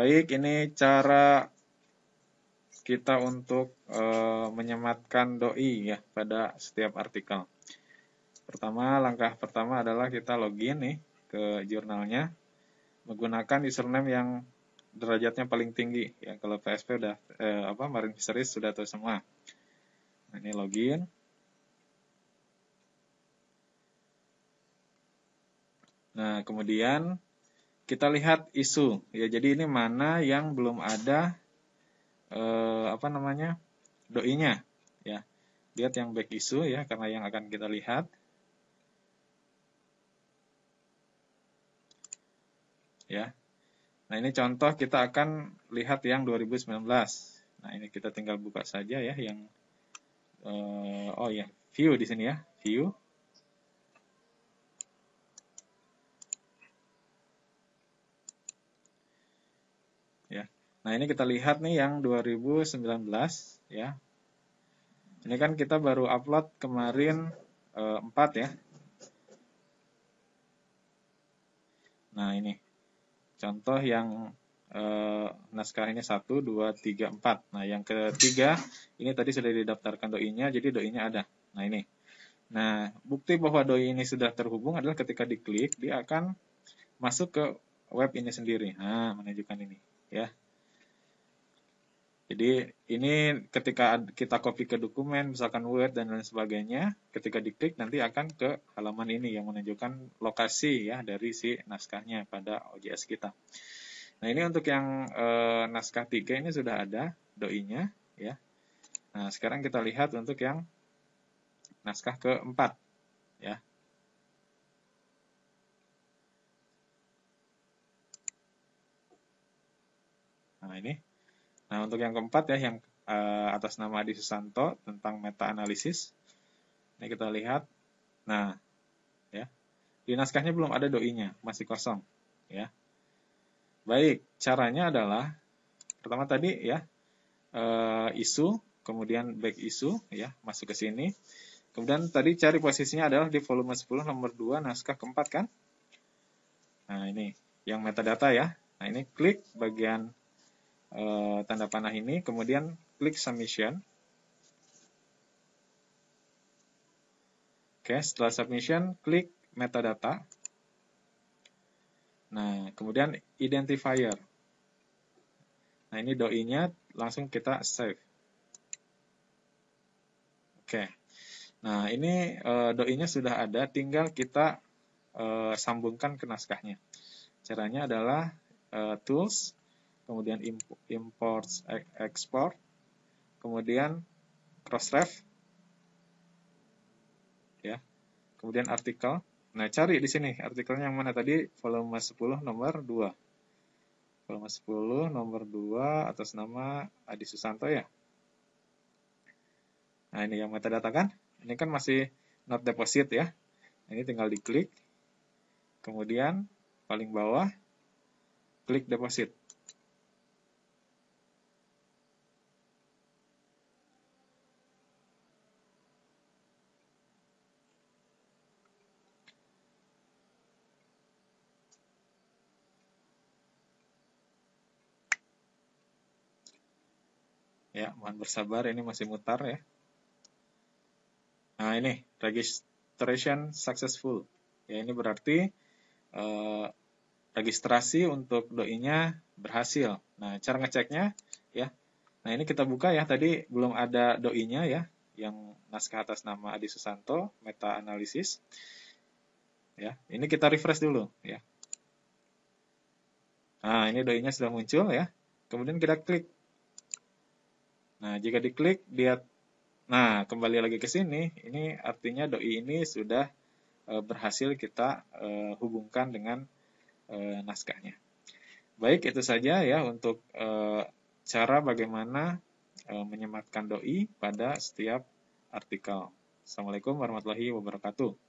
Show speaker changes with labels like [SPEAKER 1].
[SPEAKER 1] Baik, ini cara kita untuk e, menyematkan doi ya pada setiap artikel. Pertama, langkah pertama adalah kita login nih ke jurnalnya menggunakan username yang derajatnya paling tinggi ya kalau PSP udah e, apa Marine Fisheries sudah tahu semua nah, ini login nah kemudian kita lihat isu. Ya, jadi ini mana yang belum ada eh, apa namanya? doinya, ya. Lihat yang back isu ya karena yang akan kita lihat. Ya. Nah, ini contoh kita akan lihat yang 2019. Nah, ini kita tinggal buka saja ya yang eh, oh ya, view di sini ya, view Nah, ini kita lihat nih yang 2019 ya. Ini kan kita baru upload kemarin e, eh, 4 ya. Nah, ini contoh yang e, naskah ini 1 2 3 4. Nah, yang ketiga ini tadi sudah didaftarkan doi jadi doi ada. Nah, ini. Nah, bukti bahwa doi ini sudah terhubung adalah ketika diklik, dia akan masuk ke web ini sendiri. Nah, menunjukkan ini, ya. Jadi ini ketika kita copy ke dokumen, misalkan Word dan lain sebagainya, ketika diklik nanti akan ke halaman ini yang menunjukkan lokasi ya dari si naskahnya pada OJS kita. Nah ini untuk yang e, naskah 3 ini sudah ada doinya ya. Nah sekarang kita lihat untuk yang naskah keempat ya. Nah ini Nah, untuk yang keempat ya, yang uh, atas nama Adi Susanto tentang meta-analisis. Ini kita lihat. Nah, ya. Di naskahnya belum ada doinya, masih kosong, ya. Baik, caranya adalah pertama tadi ya, uh, isu, kemudian back isu ya, masuk ke sini. Kemudian tadi cari posisinya adalah di volume 10 nomor 2 naskah keempat kan? Nah, ini yang metadata ya. Nah, ini klik bagian eh, tanda panah ini, kemudian klik submission. Oke, setelah submission, klik metadata. Nah, kemudian identifier. Nah, ini doi-nya langsung kita save. Oke. Nah, ini e, doi-nya sudah ada, tinggal kita e, sambungkan ke naskahnya. Caranya adalah e, tools kemudian import e-, export, kemudian crossref, ya, kemudian artikel. Nah, cari di sini artikelnya yang mana tadi volume 10 nomor 2. Volume 10 nomor 2 atas nama Adi Susanto ya. Nah, ini yang metadata kan? Ini kan masih not deposit ya. Ini tinggal diklik. Kemudian paling bawah klik deposit. Ya, mohon bersabar, ini masih mutar ya. Nah, ini registration successful. Ya, ini berarti eh, registrasi untuk doi-nya berhasil. Nah, cara ngeceknya ya. Nah, ini kita buka ya. Tadi belum ada doi-nya ya yang naskah atas nama Adi Susanto, meta analisis. Ya, ini kita refresh dulu ya. Nah, ini doinya sudah muncul ya. Kemudian kita klik Nah, jika diklik, dia Nah, kembali lagi ke sini, ini artinya doi ini sudah e, berhasil kita e, hubungkan dengan e, naskahnya. Baik, itu saja ya untuk e, cara bagaimana e, menyematkan doi pada setiap artikel. Assalamualaikum warahmatullahi wabarakatuh.